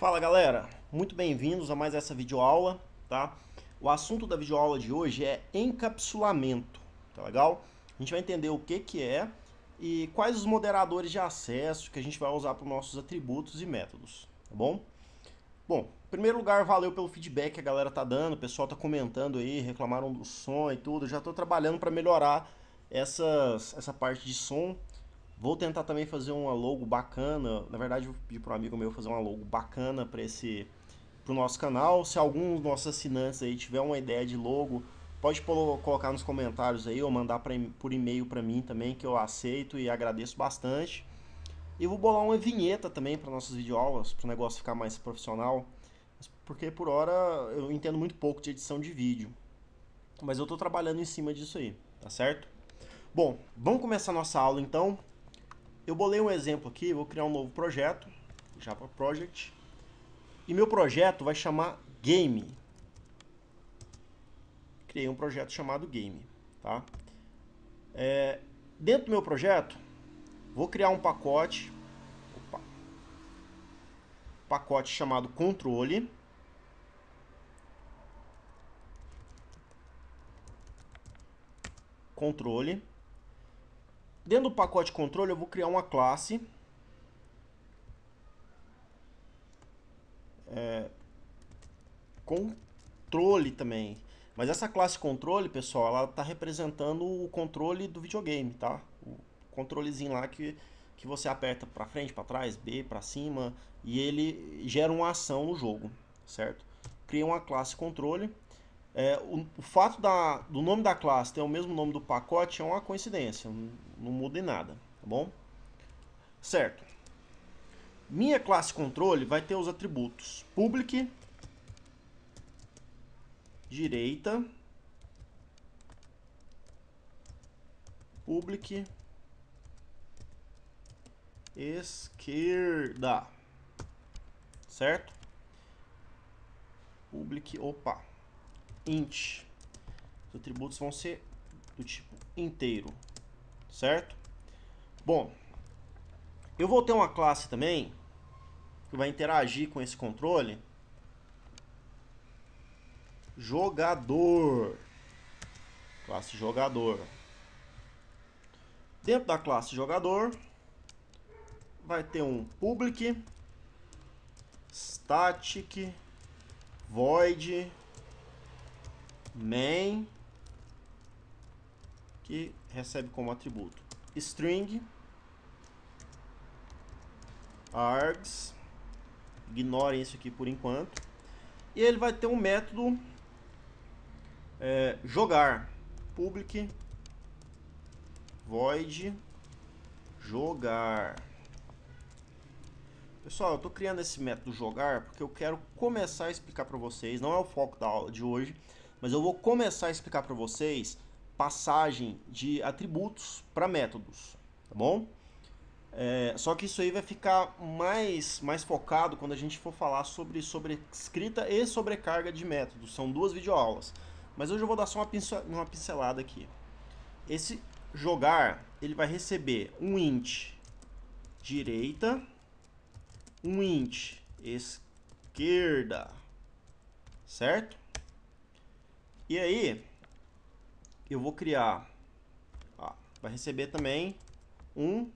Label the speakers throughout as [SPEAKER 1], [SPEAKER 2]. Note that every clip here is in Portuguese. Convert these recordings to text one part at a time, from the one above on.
[SPEAKER 1] Fala galera, muito bem-vindos a mais essa videoaula, tá? O assunto da videoaula de hoje é encapsulamento, tá legal? A gente vai entender o que que é e quais os moderadores de acesso que a gente vai usar para os nossos atributos e métodos, tá bom? Bom, em primeiro lugar, valeu pelo feedback que a galera tá dando, o pessoal tá comentando aí, reclamaram do som e tudo, já estou trabalhando para melhorar essas, essa parte de som Vou tentar também fazer uma logo bacana. Na verdade, vou pedi para um amigo meu fazer uma logo bacana para esse pro nosso canal. Se algum dos nossos assinantes aí tiver uma ideia de logo, pode colocar nos comentários aí ou mandar pra, por e-mail para mim também, que eu aceito e agradeço bastante. E vou bolar uma vinheta também para nossas videoaulas, para o negócio ficar mais profissional. Porque por hora eu entendo muito pouco de edição de vídeo. Mas eu estou trabalhando em cima disso aí, tá certo? Bom, vamos começar nossa aula então. Eu bolei um exemplo aqui, vou criar um novo projeto, Java Project. E meu projeto vai chamar Game. Criei um projeto chamado Game, tá? É, dentro do meu projeto, vou criar um pacote, opa, pacote chamado Controle. Controle. Dentro do pacote controle, eu vou criar uma classe. É, controle também. Mas essa classe controle, pessoal, ela está representando o controle do videogame, tá? O controlezinho lá que, que você aperta para frente, para trás, B, para cima, e ele gera uma ação no jogo, certo? Cria uma classe controle. É, o, o, fato da, do nome da classe ter o mesmo nome do pacote é uma coincidência não muda em nada, tá bom? Certo. Minha classe controle vai ter os atributos public, direita, public, esquerda, certo? Public, opa, int. Os atributos vão ser do tipo inteiro, certo? Bom, eu vou ter uma classe também que vai interagir com esse controle jogador. Classe jogador. Dentro da classe jogador vai ter um public static void main que recebe como atributo string args ignorem isso aqui por enquanto e ele vai ter um método é, jogar public void jogar pessoal eu estou criando esse método jogar porque eu quero começar a explicar para vocês não é o foco da aula de hoje mas eu vou começar a explicar para vocês passagem de atributos para métodos, tá bom? É, só que isso aí vai ficar mais, mais focado quando a gente for falar sobre, sobre escrita e sobrecarga de métodos. São duas videoaulas. Mas hoje eu vou dar só uma, pincel, uma pincelada aqui. Esse jogar, ele vai receber um int direita, um int esquerda, certo? E aí, eu vou criar, ó, vai receber também um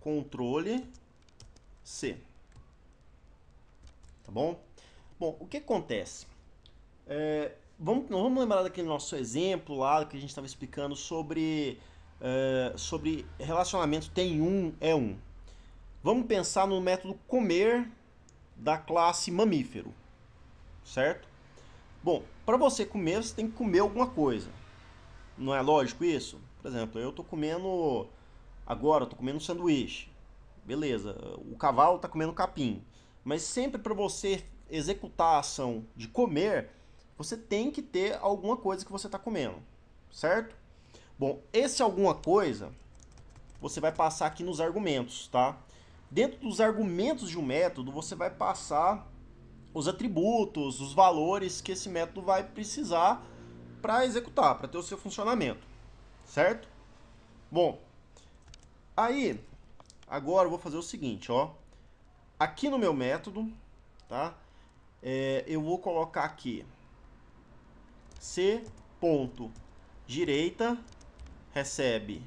[SPEAKER 1] controle C. Tá bom? Bom, o que acontece? É, vamos, vamos lembrar daquele nosso exemplo lá que a gente estava explicando sobre, é, sobre relacionamento tem um, é um. Vamos pensar no método comer da classe mamífero, certo? Bom, para você comer, você tem que comer alguma coisa. Não é lógico isso? Por exemplo, eu tô comendo agora, eu tô comendo um sanduíche. Beleza, o cavalo tá comendo capim. Mas sempre para você executar a ação de comer, você tem que ter alguma coisa que você está comendo, certo? Bom, esse alguma coisa você vai passar aqui nos argumentos, tá? Dentro dos argumentos de um método, você vai passar os atributos, os valores que esse método vai precisar para executar, para ter o seu funcionamento, certo? Bom, aí agora eu vou fazer o seguinte, ó, aqui no meu método, tá? É, eu vou colocar aqui c ponto direita recebe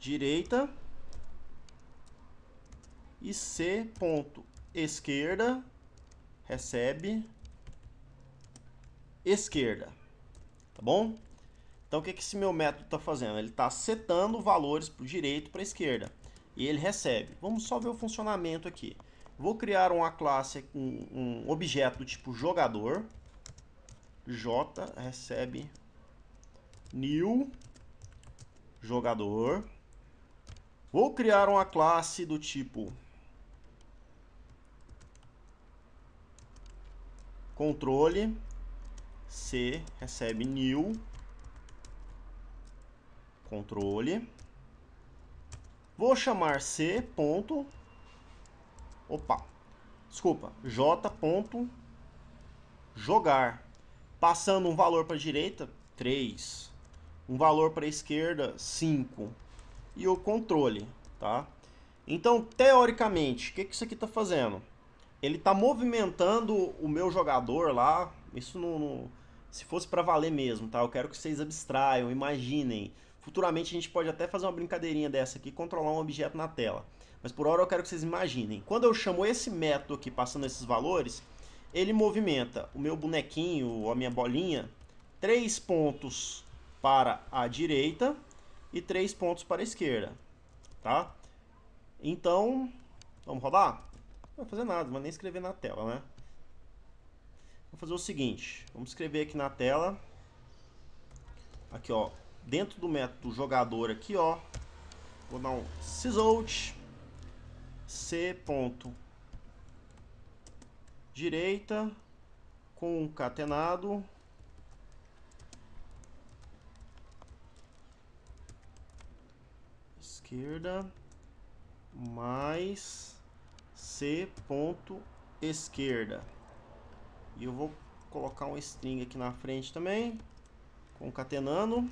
[SPEAKER 1] direita e c ponto esquerda recebe esquerda, tá bom? Então, o que, que esse meu método está fazendo? Ele está setando valores para o direito para a esquerda e ele recebe. Vamos só ver o funcionamento aqui. Vou criar uma classe, um, um objeto do tipo jogador. J recebe new jogador. Vou criar uma classe do tipo controle C recebe new controle. Vou chamar C ponto opa. Desculpa, J ponto jogar. Passando um valor para a direita, 3. Um valor para a esquerda, 5. E o controle, tá? Então, teoricamente, o que, que isso aqui está fazendo? ele tá movimentando o meu jogador lá. Isso não, não se fosse para valer mesmo, tá? Eu quero que vocês abstraiam, imaginem. Futuramente a gente pode até fazer uma brincadeirinha dessa aqui, controlar um objeto na tela. Mas por hora eu quero que vocês imaginem. Quando eu chamo esse método aqui, passando esses valores, ele movimenta o meu bonequinho, a minha bolinha, três pontos para a direita e três pontos para a esquerda, tá? Então, vamos rodar? Não vou fazer nada, mas nem escrever na tela, né? Vou fazer o seguinte, vamos escrever aqui na tela. Aqui, ó, dentro do método jogador aqui, ó, vou dar um sysout c ponto direita concatenado esquerda mais C ponto esquerda. E eu vou colocar um string aqui na frente também, concatenando.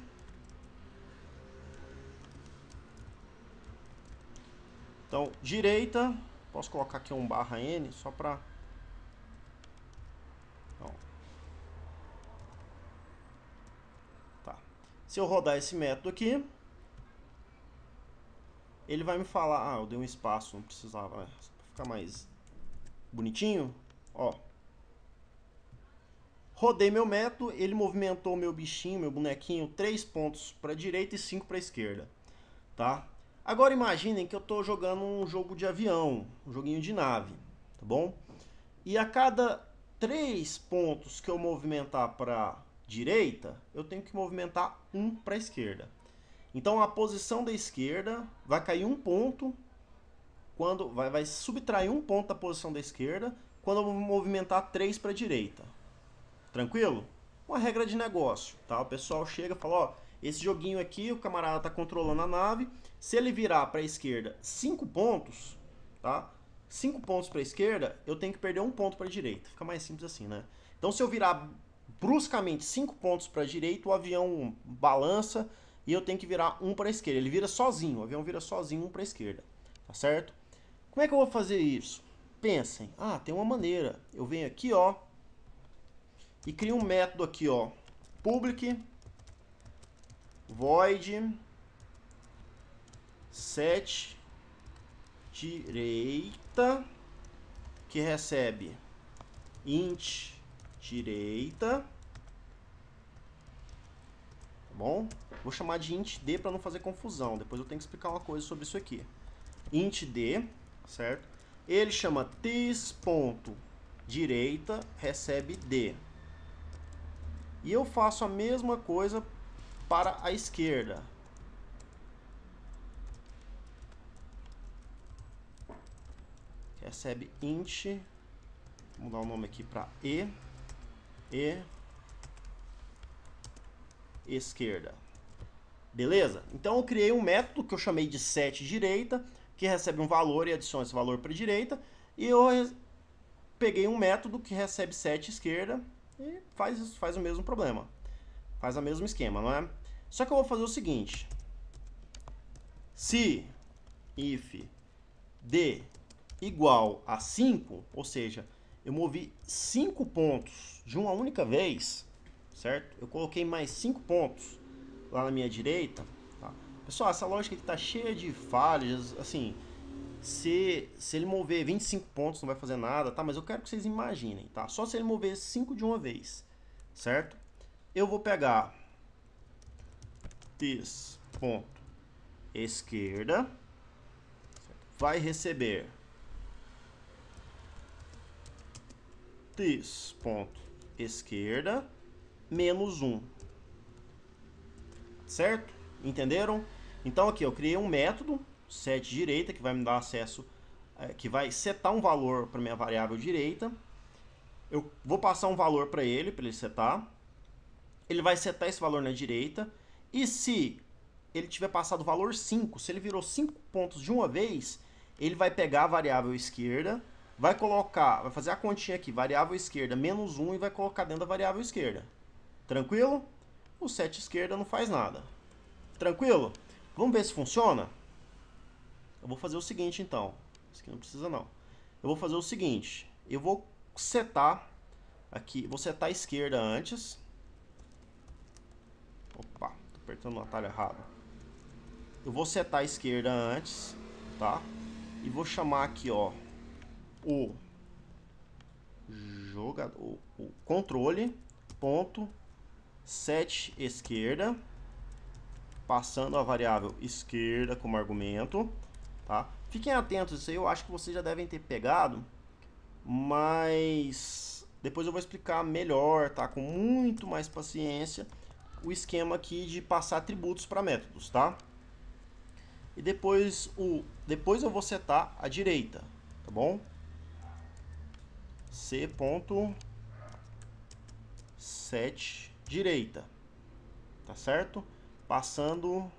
[SPEAKER 1] Então, direita, posso colocar aqui um barra N só para... Então. Tá. Se eu rodar esse método aqui, ele vai me falar... Ah, eu dei um espaço, não precisava, né? ficar tá mais bonitinho, ó. Rodei meu método, ele movimentou meu bichinho, meu bonequinho, 3 pontos para direita e 5 para esquerda, tá? Agora imaginem que eu estou jogando um jogo de avião, um joguinho de nave, tá bom? E a cada 3 pontos que eu movimentar para direita, eu tenho que movimentar um para esquerda. Então a posição da esquerda vai cair um ponto quando vai, vai subtrair um ponto da posição da esquerda quando eu movimentar três para a direita. Tranquilo? Uma regra de negócio, tá? O pessoal chega e fala, ó, esse joguinho aqui, o camarada tá controlando a nave, se ele virar para a esquerda cinco pontos, tá? Cinco pontos para a esquerda, eu tenho que perder um ponto para a direita. Fica mais simples assim, né? Então se eu virar bruscamente cinco pontos para a direita, o avião balança e eu tenho que virar um para a esquerda. Ele vira sozinho, o avião vira sozinho um para a esquerda, tá certo? Como é que eu vou fazer isso? Pensem, ah, tem uma maneira. Eu venho aqui, ó, e crio um método aqui, ó, public void set direita que recebe int direita tá bom vou chamar de int d para não fazer confusão depois eu tenho que explicar uma coisa sobre isso aqui int d certo? Ele chama tis.direita ponto direita recebe D. E eu faço a mesma coisa para a esquerda. Recebe int, vou mudar o nome aqui para E, E, esquerda. Beleza? Então eu criei um método que eu chamei de set direita que recebe um valor e adiciona esse valor para a direita. E eu peguei um método que recebe 7 esquerda e faz, faz o mesmo problema. Faz o mesmo esquema, não é? Só que eu vou fazer o seguinte. Se if d igual a 5, ou seja, eu movi 5 pontos de uma única vez, certo? Eu coloquei mais 5 pontos lá na minha direita Pessoal, essa lógica aqui tá cheia de falhas, assim, se, se ele mover 25 pontos não vai fazer nada, tá? Mas eu quero que vocês imaginem, tá? Só se ele mover 5 de uma vez, certo? Eu vou pegar this ponto esquerda, vai receber this ponto esquerda menos 1, certo? Entenderam? Então aqui eu criei um método set direita que vai me dar acesso, é, que vai setar um valor para minha variável direita. Eu vou passar um valor para ele, para ele setar. Ele vai setar esse valor na direita. E se ele tiver passado o valor 5, se ele virou 5 pontos de uma vez, ele vai pegar a variável esquerda, vai colocar, vai fazer a continha aqui, variável esquerda menos 1 e vai colocar dentro da variável esquerda. Tranquilo? O set esquerda não faz nada. Tranquilo? Vamos ver se funciona? Eu vou fazer o seguinte, então. Isso aqui não precisa, não. Eu vou fazer o seguinte. Eu vou setar aqui. Vou setar a esquerda antes. Opa, tô apertando o atalho errado. Eu vou setar a esquerda antes, tá? E vou chamar aqui, ó. O jogador, o controle ponto set esquerda passando a variável esquerda como argumento, tá? Fiquem atentos, isso aí eu acho que vocês já devem ter pegado, mas depois eu vou explicar melhor, tá? Com muito mais paciência, o esquema aqui de passar atributos para métodos, tá? E depois, o, depois eu vou setar a direita, tá bom? C ponto set direita, tá certo? passando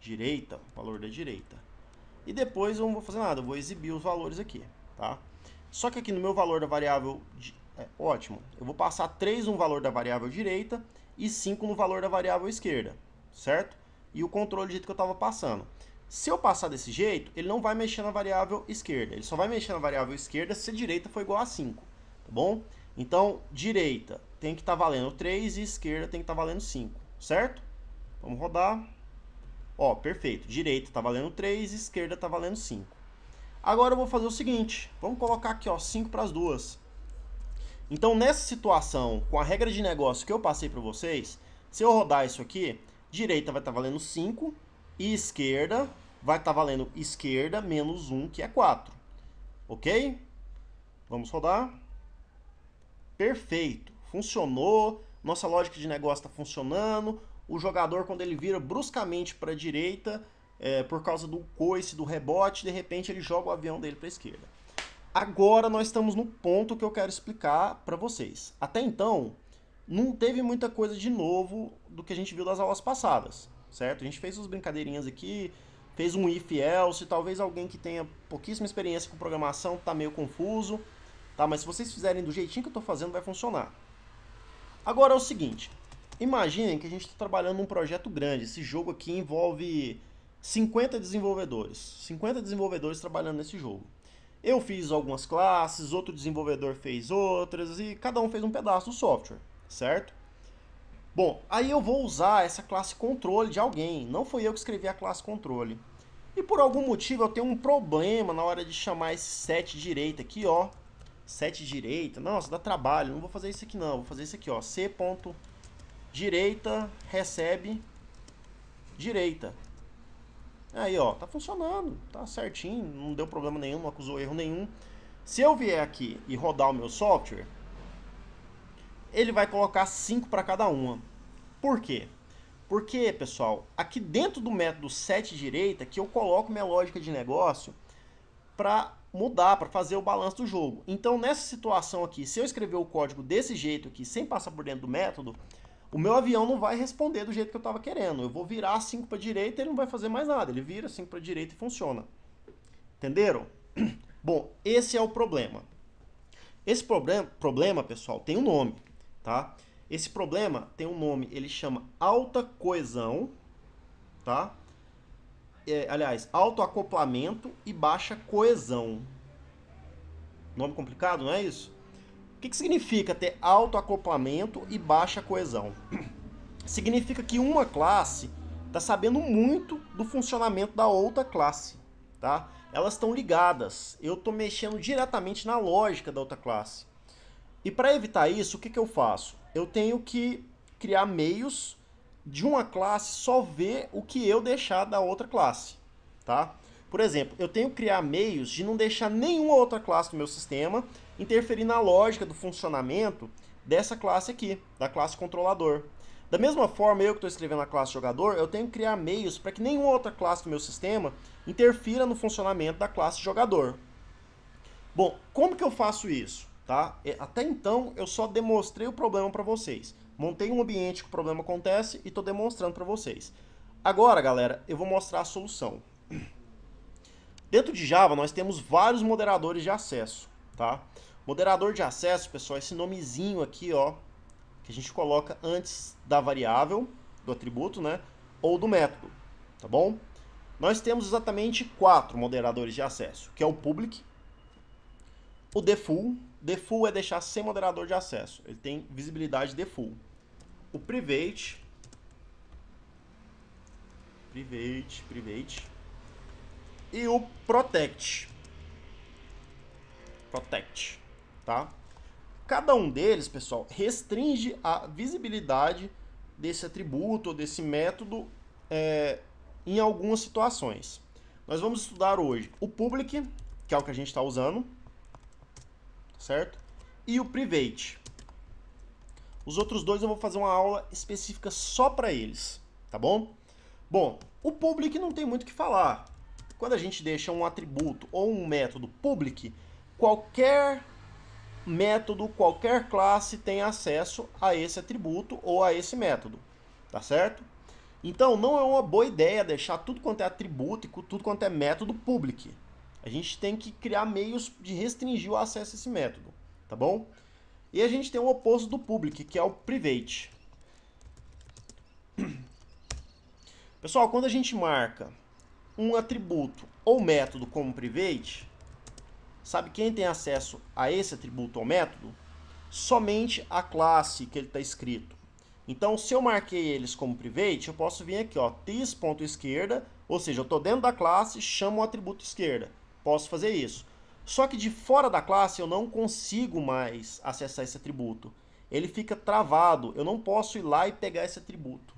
[SPEAKER 1] direita, o valor da direita. E depois eu não vou fazer nada, eu vou exibir os valores aqui, tá? Só que aqui no meu valor da variável, é, ótimo, eu vou passar 3 no valor da variável direita e 5 no valor da variável esquerda, certo? E o controle do jeito que eu estava passando. Se eu passar desse jeito, ele não vai mexer na variável esquerda, ele só vai mexer na variável esquerda se a direita for igual a 5, tá bom? Então, direita tem que estar tá valendo 3 e esquerda tem que estar tá valendo 5, certo? Vamos rodar. Ó, perfeito. Direita tá valendo 3, esquerda tá valendo 5. Agora eu vou fazer o seguinte. Vamos colocar aqui, ó, 5 para as duas. Então, nessa situação, com a regra de negócio que eu passei para vocês, se eu rodar isso aqui, direita vai estar tá valendo 5 e esquerda vai estar tá valendo esquerda menos 1, que é 4. Ok? Vamos rodar. Perfeito. Funcionou. Nossa lógica de negócio está funcionando o jogador, quando ele vira bruscamente para a direita, é, por causa do coice, do rebote, de repente ele joga o avião dele para a esquerda. Agora nós estamos no ponto que eu quero explicar para vocês. Até então, não teve muita coisa de novo do que a gente viu das aulas passadas, certo? A gente fez umas brincadeirinhas aqui, fez um if else, talvez alguém que tenha pouquíssima experiência com programação tá meio confuso, tá? Mas se vocês fizerem do jeitinho que eu estou fazendo, vai funcionar. Agora é o seguinte, Imaginem que a gente está trabalhando num projeto grande. Esse jogo aqui envolve 50 desenvolvedores. 50 desenvolvedores trabalhando nesse jogo. Eu fiz algumas classes, outro desenvolvedor fez outras e cada um fez um pedaço do software, certo? Bom, aí eu vou usar essa classe controle de alguém. Não foi eu que escrevi a classe controle. E por algum motivo eu tenho um problema na hora de chamar esse set direita aqui, ó. Set direita. Nossa, dá trabalho. Não vou fazer isso aqui não. Vou fazer isso aqui, ó. C ponto direita, recebe, direita. Aí, ó, tá funcionando, tá certinho, não deu problema nenhum, não acusou erro nenhum. Se eu vier aqui e rodar o meu software, ele vai colocar 5 para cada uma. Por quê? Porque, pessoal, aqui dentro do método set direita que eu coloco minha lógica de negócio para mudar, para fazer o balanço do jogo. Então, nessa situação aqui, se eu escrever o código desse jeito aqui, sem passar por dentro do método, o meu avião não vai responder do jeito que eu estava querendo. Eu vou virar 5 para direita, e ele não vai fazer mais nada. Ele vira 5 para direita e funciona. Entenderam? Bom, esse é o problema. Esse problema, problema, pessoal, tem um nome, tá? Esse problema tem um nome, ele chama alta coesão, tá? É, aliás, alto acoplamento e baixa coesão. Nome complicado, não é isso? O que, que significa ter alto acoplamento e baixa coesão? significa que uma classe está sabendo muito do funcionamento da outra classe, tá? Elas estão ligadas. Eu estou mexendo diretamente na lógica da outra classe. E para evitar isso, o que, que eu faço? Eu tenho que criar meios de uma classe só ver o que eu deixar da outra classe, tá? Por exemplo, eu tenho que criar meios de não deixar nenhuma outra classe do meu sistema interferir na lógica do funcionamento dessa classe aqui, da classe controlador. Da mesma forma, eu que estou escrevendo a classe jogador, eu tenho que criar meios para que nenhuma outra classe do meu sistema interfira no funcionamento da classe jogador. Bom, como que eu faço isso? Tá? É, até então, eu só demonstrei o problema para vocês. Montei um ambiente que o problema acontece e estou demonstrando para vocês. Agora, galera, eu vou mostrar a solução. Dentro de Java, nós temos vários moderadores de acesso, tá? Moderador de acesso, pessoal, é esse nomezinho aqui, ó, que a gente coloca antes da variável, do atributo, né? Ou do método, tá bom? Nós temos exatamente quatro moderadores de acesso, que é o public, o default, default é deixar sem moderador de acesso, ele tem visibilidade default. O private, private, private, e o Protect. Protect, tá? Cada um deles, pessoal, restringe a visibilidade desse atributo, desse método é, em algumas situações. Nós vamos estudar hoje o public, que é o que a gente está usando, certo? E o private. Os outros dois eu vou fazer uma aula específica só para eles, tá bom? Bom, o public não tem muito o que falar. Quando a gente deixa um atributo ou um método public, qualquer método, qualquer classe tem acesso a esse atributo ou a esse método, tá certo? Então não é uma boa ideia deixar tudo quanto é atributo e tudo quanto é método public. A gente tem que criar meios de restringir o acesso a esse método, tá bom? E a gente tem o oposto do public, que é o private. Pessoal, quando a gente marca um atributo ou método como private, sabe quem tem acesso a esse atributo ou método? Somente a classe que ele está escrito. Então, se eu marquei eles como private, eu posso vir aqui, ó, tis.esquerda, ou seja, eu estou dentro da classe, chamo o atributo esquerda. Posso fazer isso. Só que de fora da classe eu não consigo mais acessar esse atributo. Ele fica travado, eu não posso ir lá e pegar esse atributo,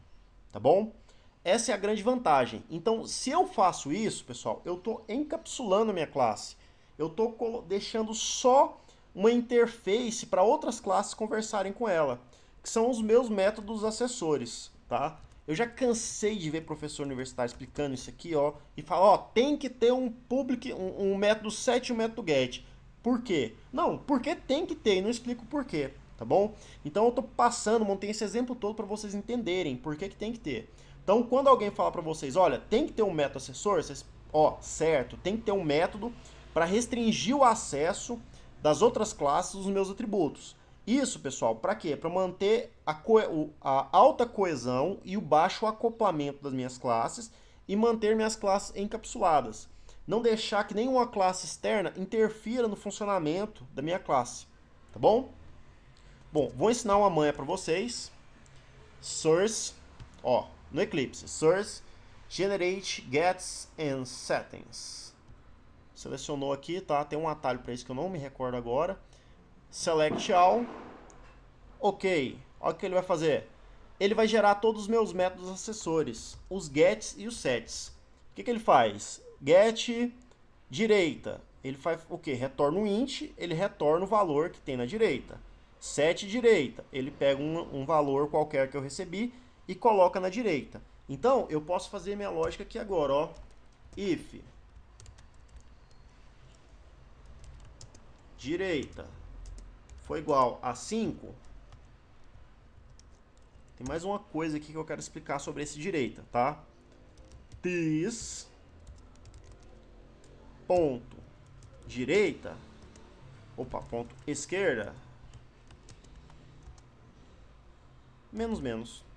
[SPEAKER 1] tá bom? Essa é a grande vantagem. Então, se eu faço isso, pessoal, eu estou encapsulando minha classe. Eu estou deixando só uma interface para outras classes conversarem com ela, que são os meus métodos assessores, tá? Eu já cansei de ver professor universitário explicando isso aqui, ó, e falar, ó, tem que ter um public, um, um método set e um método get. Por quê? Não, porque tem que ter, e não explico por quê, tá bom? Então eu tô passando, montei esse exemplo todo para vocês entenderem por que, que tem que ter. Então, quando alguém falar para vocês, olha, tem que ter um método assessor, vocês, ó, certo, tem que ter um método para restringir o acesso das outras classes dos meus atributos. Isso, pessoal, para quê? Para manter a, a, alta coesão e o baixo acoplamento das minhas classes e manter minhas classes encapsuladas. Não deixar que nenhuma classe externa interfira no funcionamento da minha classe, tá bom? Bom, vou ensinar uma manha para vocês. Source, ó, no Eclipse. Source, Generate, Gets and Settings. Selecionou aqui, tá? Tem um atalho para isso que eu não me recordo agora. Select All. Ok. Olha o que ele vai fazer. Ele vai gerar todos os meus métodos acessores, os gets e os sets. O que, que ele faz? Get direita. Ele faz o que? Retorna o um int, ele retorna o valor que tem na direita. Set direita. Ele pega um, um valor qualquer que eu recebi e coloca na direita. Então, eu posso fazer minha lógica aqui agora, ó. If direita foi igual a 5, tem mais uma coisa aqui que eu quero explicar sobre esse direita, tá? This ponto direita, opa, ponto esquerda, menos menos.